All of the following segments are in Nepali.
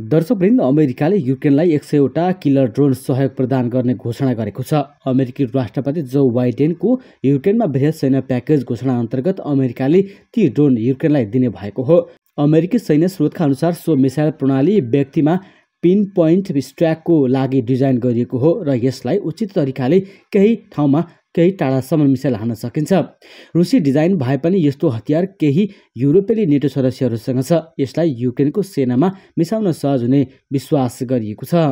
दर्शकवृन्द अमेरिकाले युक्रेनलाई एक सयवटा किलर ड्रोन सहयोग प्रदान गर्ने घोषणा गरेको छ अमेरिकी राष्ट्रपति जो बाइडेनको युक्रेनमा वृहत सैन्य प्याकेज घोषणा अन्तर्गत अमेरिकाले ती ड्रोन युक्रेनलाई दिने भएको हो अमेरिकी सैन्य स्रोतका अनुसार सो मिसाइल प्रणाली व्यक्तिमा पिन पोइन्ट स्ट्र्याकको लागि डिजाइन गरिएको हो र यसलाई उचित तरिकाले केही ठाउँमा केही टाढासम्म मिसाइल हान्न सकिन्छ रुसी डिजाइन भए पनि यस्तो हतियार केही युरोपेली नेटो सदस्यहरूसँग छ यसलाई युक्रेनको सेनामा मिसाउन सहज हुने विश्वास गरिएको छ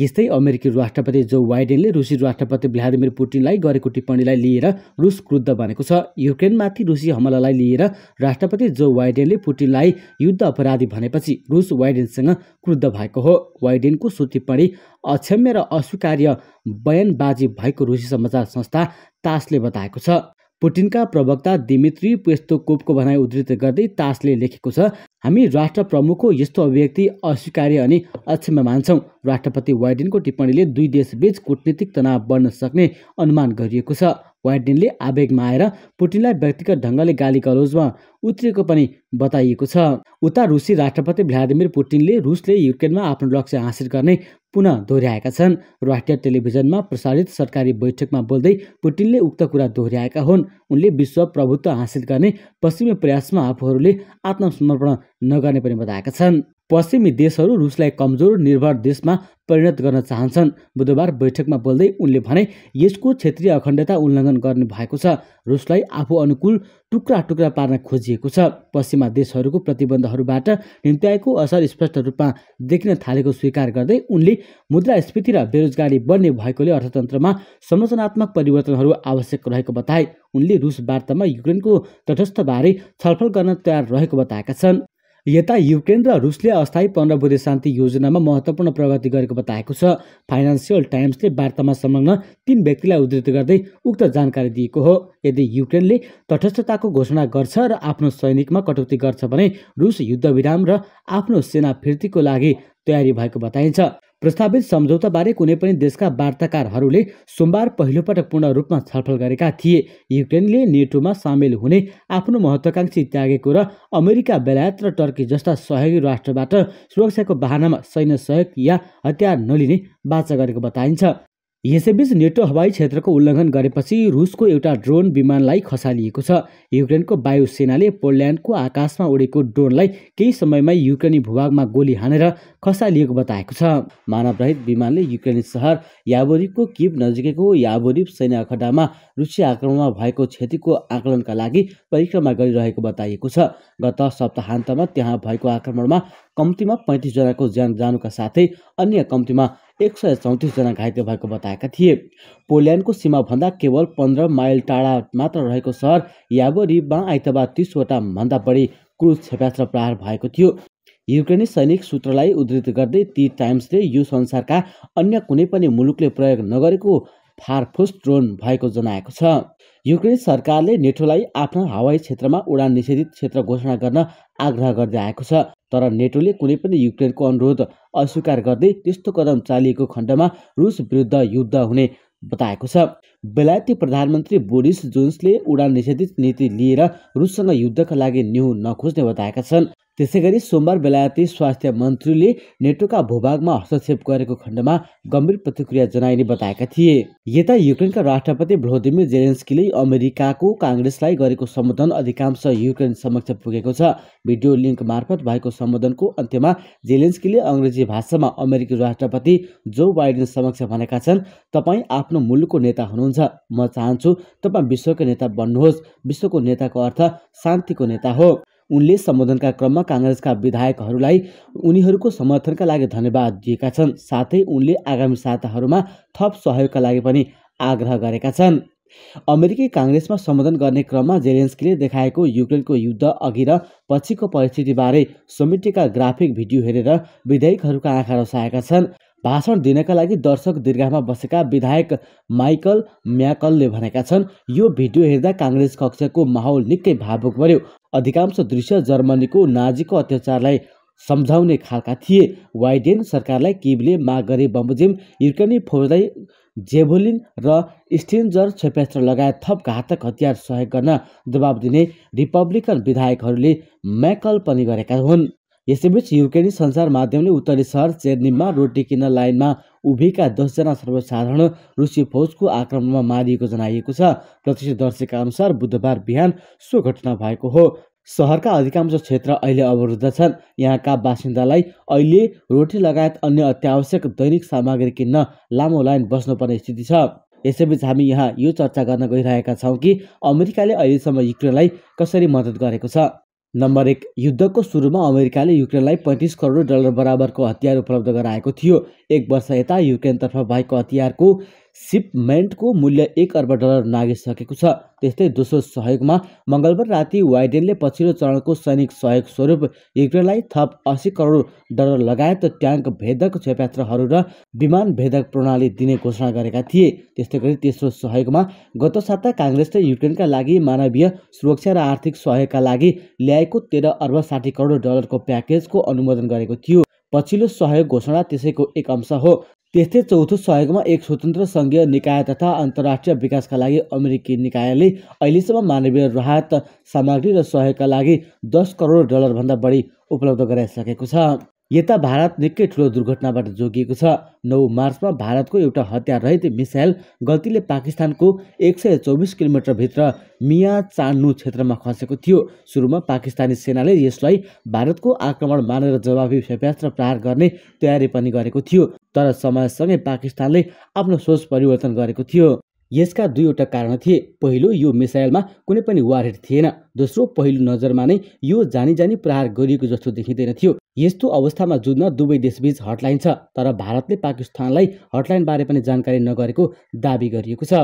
यस्तै अमेरिकी राष्ट्रपति जो बाइडेनले रुसी राष्ट्रपति भ्लादिमिर पुटिनलाई गरेको टिप्पणीलाई लिएर रुस क्रुद्ध बनेको छ युक्रेनमाथि रुसी हमलालाई लिएर राष्ट्रपति जो बाइडेनले पुटिनलाई युद्ध अपराधी भनेपछि रुस बाइडेनसँग क्रुद्ध भएको हो बाइडेनको सो टिप्पणी अक्षम्य र अस्वीकार्य बयानबाजी भएको रुसी समाचार संस्था तासले बताएको छ पुटिनका प्रवक्ता दिमित्री पेस्तोकोपको भनाइ उद्धृत गर्दै तासले लेखेको छ हामी राष्ट्र प्रमुखको यस्तो अभिव्यक्ति अस्वीकार्य अनि अक्षम्य मान्छौँ राष्ट्रपति वाइडेनको टिप्पणीले दुई देशबीच कुटनीतिक तनाव बढ्न सक्ने अनुमान गरिएको छ वाइडेनले आवेगमा आएर पुटिनलाई व्यक्तिगत ढङ्गले गाली गलोजमा उत्रिएको पनि बताइएको छ उता रुसी राष्ट्रपति भ्लादिमिर पुटिनले रुसले युक्रेनमा आफ्नो लक्ष्य हासिल गर्ने पुनः दोहोऱ्याएका छन् राष्ट्रिय टेलिभिजनमा प्रसारित सरकारी बैठकमा बोल्दै पुटिनले उक्त कुरा दोहोऱ्याएका हुन् उनले विश्व प्रभुत्व हासिल गर्ने पश्चिमी प्रयासमा आफूहरूले आत्मसमर्पण नगर्ने पनि बताएका छन् पश्चिमी देशहरू रुसलाई कमजोर निर्भर देशमा परिणत गर्न चाहन्छन् बुधबार बैठकमा बोल्दै उनले भने यसको क्षेत्रीय अखण्डता उल्लङ्घन गर्ने भएको छ रुसलाई आफू अनुकूल टुक्रा टुक्रा पार्न खोजिएको छ पश्चिमा देशहरूको प्रतिबन्धहरूबाट निम्त्याएको असर स्पष्ट रूपमा देखिन थालेको स्वीकार गर्दै उनले मुद्रास्फीति र बेरोजगारी बढ्ने भएकोले अर्थतन्त्रमा संरचनात्मक परिवर्तनहरू आवश्यक रहेको बताए उनले रुस वार्तामा युक्रेनको तटस्थबारे छलफल गर्न तयार रहेको बताएका छन् यता युक्रेन र रुसले अस्थायी पन्ध्र बुद्धि शान्ति योजनामा महत्त्वपूर्ण प्रगति गरेको बताएको छ फाइनेन्सियल टाइम्सले वार्तामा संलग्न तीन व्यक्तिलाई उद्धृत गर्दै उक्त जानकारी दिएको हो यदि युक्रेनले तटस्थताको घोषणा गर्छ र आफ्नो सैनिकमा कटौती गर्छ भने रुस युद्धविराम र आफ्नो सेना फिर्तीको लागि तयारी भएको बताइन्छ प्रस्तावित सम्झौताबारे कुनै पनि देशका वार्ताकारहरूले सोमबार पहिलोपटक पूर्ण रूपमा छलफल गरेका थिए युक्रेनले नेटोमा सामेल हुने आफ्नो महत्वाकांक्षी त्यागेको र अमेरिका बेलायत र टर्की जस्ता सहयोगी राष्ट्रबाट सुरक्षाको बहानामा सैन्य सहयोग या हतियार नलिने बाचा गरेको बताइन्छ यसैबीच नेटो हवाई क्षेत्रको उल्लङ्घन गरेपछि रुसको एउटा ड्रोन विमानलाई खसालिएको छ युक्रेनको वायुसेनाले पोल्यान्डको आकाशमा उडेको ड्रोनलाई केही समयमा युक्रेनी भूभागमा गोली हानेर खसालिएको बताएको छ मानवरहित विमानले युक्रेनी सहर याबोरिपको किब नजिकैको याबोरिप सैन्य खड्डामा रुसी आक्रमणमा भएको क्षतिको आकलनका लागि परिक्रमा गरिरहेको बताइएको छ गत सप्ताहन्तमा त्यहाँ भएको आक्रमणमा कम्तीमा पैँतिसजनाको ज्यान जानुका साथै अन्य कम्तीमा एक सय चौतिसजना घाइते भएको बताएका थिए पोल्यान्डको सीमाभन्दा केवल पन्ध्र माइल टाढा मात्र रहेको सहर याबोरीमा आइतबार तिसवटा भन्दा बढी क्रुज क्षेपास्त्र प्रहार भएको थियो युक्रेनी सैनिक सूत्रलाई उद्धृत गर्दै ती टाइम्सले यो संसारका अन्य कुनै पनि मुलुकले प्रयोग नगरेको फारफुस ड्रोन भएको जनाएको छ युक्रेन सरकारले नेटोलाई आफ्नो हवाई क्षेत्रमा उडान निषेधित क्षेत्र घोषणा गर्न आग्रह गर्दै आएको छ तर नेटोले कुनै पनि युक्रेनको अनुरोध अस्वीकार गर्दै त्यस्तो कदम चालिएको खण्डमा रुस विरुद्ध युद्ध हुने बताएको छ बेलायती प्रधानमन्त्री बोरिस जोन्सले उडान निषेधित नीति लिएर रुससँग युद्धका लागि न्यु नखोज्ने बताएका छन् त्यसै गरी सोमबार बेलायती स्वास्थ्य मन्त्रीले नेटोका भूभागमा हस्तक्षेप गरेको खण्डमा गम्भीर प्रतिक्रिया जनाइने बताएका थिए यता युक्रेनका राष्ट्रपति भ्लोदिमिर जेलेन्स्कीले अमेरिकाको काङ्ग्रेसलाई गरेको सम्बोधन अधिकांश युक्रेन समक्ष पुगेको छ भिडियो लिङ्क मार्फत भएको सम्बोधनको अन्त्यमा जेलेन्स्कीले अङ्ग्रेजी भाषामा अमेरिकी राष्ट्रपति जो बाइडेन समक्ष भनेका छन् तपाईँ आफ्नो मुलुकको नेता हुनुहुन्छ म चाहन्छु तपाईँ विश्वको नेता बन्नुहोस् विश्वको नेताको अर्थ शान्तिको नेता हो उनले सम्बोधनका क्रममा काङ्ग्रेसका विधायकहरूलाई उनीहरूको समर्थनका लागि धन्यवाद दिएका छन् साथै उनले आगामी साताहरूमा थप सहयोगका लागि पनि आग्रह गरेका छन् अमेरिकी काङ्ग्रेसमा सम्बोधन गर्ने क्रममा जेलेन्स्कीले देखाएको युक्रेनको युद्ध अघि र पछिको परिस्थितिबारे समेटेका ग्राफिक भिडियो हेरेर विधायकहरूका आँखा रसाएका छन् भाषण दिनका लागि दर्शक दीर्घामा बसेका विधायक माइकल म्याकलले भनेका छन् यो भिडियो हेर्दा काङ्ग्रेस कक्षको माहौल निकै भावुक बन्यो अधिकांश दृश्य जर्मनीको नाजीको अत्याचारलाई सम्झाउने खालका थिए वाइडेन सरकारलाई किबले माग गरे बमोजिम युक्रेनी फौजलाई जेभोलिन र स्टेन्जर क्षेपेस्त्र लगायत थप घातक हतियार सहयोग गर्न दबाब दिने रिपब्लिकन विधायकहरूले म्याकल पनि गरेका हुन् यसैबीच युक्रेनी सञ्चार माध्यमले उत्तरी सहर चेर्निममा रोटी किन्न लाइनमा उभिएका दसजना सर्वसाधारण रुसी फौजको आक्रमणमा मारिएको जनाइएको छ प्रत्यक्षदर्शीका अनुसार बुधबार बिहान सो घटना भएको हो सहरका अधिकांश क्षेत्र अहिले अवरुद्ध छन् यहाँका बासिन्दालाई अहिले रोटी लगायत अन्य अत्यावश्यक दैनिक सामग्री किन्न लामो लाइन बस्नुपर्ने स्थिति छ यसैबीच हामी यहाँ यो चर्चा गर्न गइरहेका छौँ कि अमेरिकाले अहिलेसम्म युक्रेनलाई कसरी मद्दत गरेको छ नम्बर एक युद्धको सुरुमा अमेरिकाले युक्रेनलाई पैँतिस करोड डलर बराबरको हतियार उपलब्ध गराएको थियो एक वर्ष यता युक्रेनतर्फ भएको हतियारको सिपमेन्टको मूल्य एक अर्ब डलर नागिसकेको छ त्यस्तै दोस्रो सहयोगमा मङ्गलबार राति वाइडेनले पछिल्लो चरणको सैनिक सहयोग स्वरूप युक्रेनलाई थप अस्सी करोड डलर लगायत ट्याङ्क भेदक क्षेपात्रहरू र विमान भेदक प्रणाली दिने घोषणा गरेका थिए त्यस्तै गरी तेस्रो सहयोगमा गत साता काङ्ग्रेसले युक्रेनका लागि मानवीय सुरक्षा र आर्थिक सहयोगका लागि ल्याएको तेह्र अर्ब साठी करोड डलरको प्याकेजको अनुमोदन गरेको थियो पछिल्लो सहयोग घोषणा त्यसैको एक अंश हो त्यस्तै चौथो सहयोगमा एक स्वतन्त्र सङ्घीय निकाय तथा अन्तर्राष्ट्रिय विकासका लागि अमेरिकी निकायले अहिलेसम्म मानवीय राहत सामग्री र सहयोगका लागि दस करोड डलरभन्दा बढी उपलब्ध गराइसकेको छ यता भारत निकै ठुलो दुर्घटनाबाट जोगिएको छ नौ मार्चमा भारतको एउटा रहित मिसाइल गल्तीले पाकिस्तानको एक सय चौबिस किलोमिटरभित्र मिया चान्नु क्षेत्रमा खसेको थियो सुरुमा पाकिस्तानी सेनाले यसलाई भारतको आक्रमण मानेर जवाबी क्षेपास्त्र प्रहार गर्ने तयारी पनि गरेको थियो तर समयसँगै पाकिस्तानले आफ्नो सोच परिवर्तन गरेको थियो यसका दुईवटा कारण थिए पहिलो यो मिसाइलमा कुनै पनि वारहेड थिएन दोस्रो पहिलो नजरमा नै यो जानी जानी प्रहार गरिएको जस्तो देखिँदैन थियो यस्तो अवस्थामा जुझ्न दुवै देशबीच हटलाइन छ तर भारतले पाकिस्तानलाई हटलाइनबारे पनि जानकारी नगरेको दावी गरिएको छ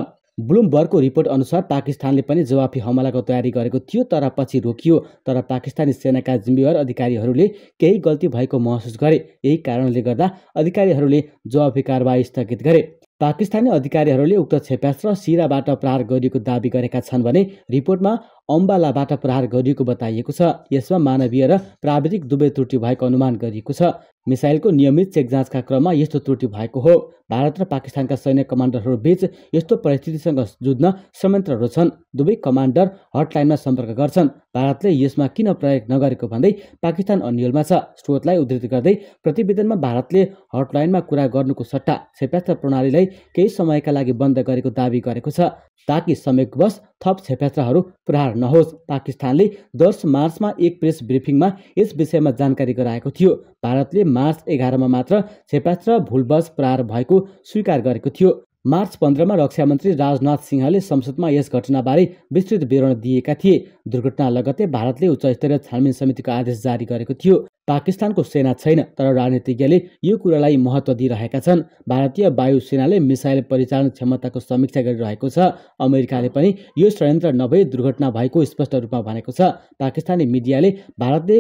ब्लुमबर्गको रिपोर्ट अनुसार पाकिस्तानले पनि जवाफी हमलाको तयारी गरेको थियो तर पछि रोकियो तर पाकिस्तानी सेनाका जिम्मेवार अधिकारीहरूले केही गल्ती भएको महसुस गरे यही कारणले गर्दा अधिकारीहरूले जवाफी कारवाही स्थगित गरे पाकिस्तानी अधिकारीहरूले उक्त क्षेपास्त्र सिराबाट प्रहार गरिएको दावी गरेका छन् भने रिपोर्टमा अम्बालाबाट प्रहार गरिएको बताइएको छ यसमा मानवीय र प्राविधिक दुवै त्रुटि भएको अनुमान गरिएको छ मिसाइलको नियमित चेक जाँचका क्रममा यस्तो त्रुटि भएको हो भारत र पाकिस्तानका सैन्य कमान्डरहरू बीच यस्तो परिस्थितिसँग जुझ्न संयन्त्रहरू छन् दुवै कमान्डर हटलाइनमा सम्पर्क गर्छन् भारतले यसमा किन प्रयोग नगरेको भन्दै पाकिस्तान अन्यलमा छ स्रोतलाई उद्धृत गर्दै प्रतिवेदनमा भारतले हटलाइनमा कुरा गर्नुको सट्टा क्षेपास्त्र प्रणालीलाई केही समयका लागि बन्द गरेको दावी गरेको छ ताकि संयोगवश थप क्षेपास्त्रहरू प्रहार नहोस् पाकिस्तानले दस मार्चमा एक प्रेस ब्रिफिङमा यस विषयमा जानकारी गराएको थियो भारतले मार्च एघारमा मात्र क्षेपास्त्र भूलबस प्रहार भएको स्वीकार गरेको थियो मार्च पन्ध्रमा रक्षा मन्त्री राजनाथ सिंहले संसदमा यस घटनाबारे विस्तृत विवरण दिएका थिए दुर्घटना लगत्तै भारतले उच्चस्तरीय छानबिन समितिको आदेश जारी गरेको थियो पाकिस्तानको सेना छैन तर राजनीतिज्ञले यो कुरालाई महत्त्व दिइरहेका छन् भारतीय वायु सेनाले मिसाइल परिचालन क्षमताको समीक्षा गरिरहेको छ अमेरिकाले पनि यो षड्यन्त्र नभई दुर्घटना भएको स्पष्ट रूपमा भनेको छ पाकिस्तानी मिडियाले भारतले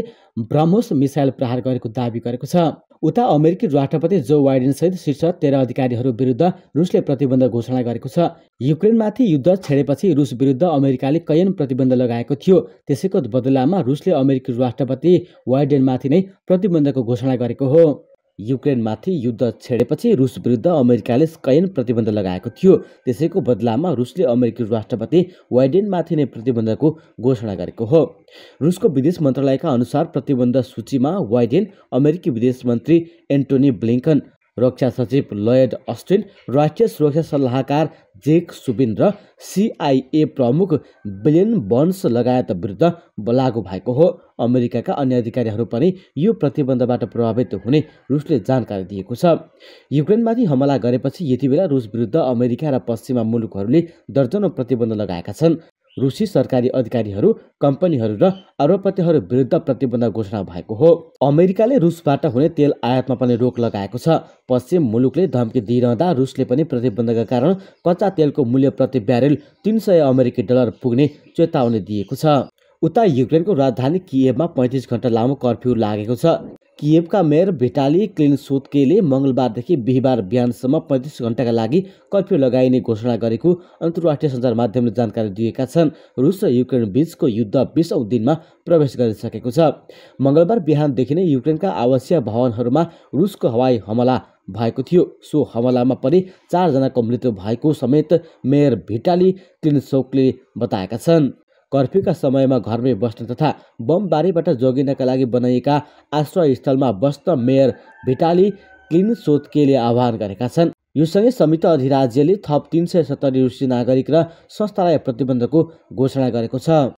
ब्रह्मोस मिसाइल प्रहार गरेको दावी गरेको छ उता अमेरिकी राष्ट्रपति जो बाइडेनसहित शीर्ष तेह्र अधिकारीहरू विरुद्ध रुसले प्रतिबन्ध घोषणा गरेको छ युक्रेनमाथि युद्ध छेडेपछि रुस विरुद्ध अमेरिकाले कैयन प्रतिबन्ध लगाएको थियो त्यसैको बदलामा रुसले अमेरिकी राष्ट्रपति वाइडेनमाथि नै प्रतिबन्धको घोषणा गरेको हो युक्रेनमाथि युद्ध छेडेपछि रुस विरुद्ध अमेरिकाले स्कैन प्रतिबन्ध लगाएको थियो त्यसैको बदलामा रुसले अमेरिकी राष्ट्रपति वाइडेनमाथि नै प्रतिबन्धको घोषणा गरेको हो रुसको विदेश मन्त्रालयका अनुसार प्रतिबन्ध सूचीमा वाइडेन अमेरिकी विदेश मन्त्री एन्टोनी ब्लिङ्कन रक्षा सचिव लयड अस्टिन राष्ट्रिय सुरक्षा सल्लाहकार जेक सुबिन र सिआइए प्रमुख बिलियन बन्स लगायत विरुद्ध लागू भएको हो अमेरिकाका अन्य अधिकारीहरू पनि यो प्रतिबन्धबाट प्रभावित हुने रुसले जानकारी दिएको छ युक्रेनमाथि हमला गरेपछि यतिबेला रुस विरुद्ध अमेरिका र पश्चिमा मुलुकहरूले दर्जनौ प्रतिबन्ध लगाएका छन् रुसी सरकारी अधिकारीहरू कम्पनीहरू र अरबपतिहरू विरुद्ध प्रतिबन्ध घोषणा भएको हो अमेरिकाले रुसबाट हुने तेल आयातमा पनि रोक लगाएको छ पश्चिम मुलुकले धम्की दिइरहँदा रुसले पनि प्रतिबन्धका कारण कच्चा तेलको मूल्य प्रति ब्यारेल तिन सय अमेरिकी डलर पुग्ने चेतावनी दिएको छ उता युक्रेनको राजधानी किएभमा पैँतिस घन्टा लामो कर्फ्यू लागेको छ किएभका मेयर भिटाली क्लिन सोत्केले मङ्गलबारदेखि बिहिबार बिहानसम्म पैँतिस घन्टाका लागि कर्फ्यू लगाइने घोषणा गरेको अन्तर्राष्ट्रिय सञ्चार माध्यमले जानकारी दिएका छन् रुस र युक्रेन बीचको युद्ध बिसौँ दिनमा प्रवेश गरिसकेको छ मङ्गलबार बिहानदेखि नै युक्रेनका आवासीय भवनहरूमा रुसको हवाई हमला भएको थियो सो हमलामा पनि चारजनाको मृत्यु भएको समेत मेयर भिटाली क्लिनसोकले बताएका छन् कर्फ्यूका समयमा घरमै बस्न तथा बमबारीबाट जोगिनका लागि बनाइएका स्थलमा बस्न मेयर भिटाली क्लिन सोत्केले आह्वान गरेका छन् यो सँगै संयुक्त अधिराज्यले थप तिन सय सत्तरी रुसी नागरिक र संस्थालाई प्रतिबन्धको घोषणा गरेको छ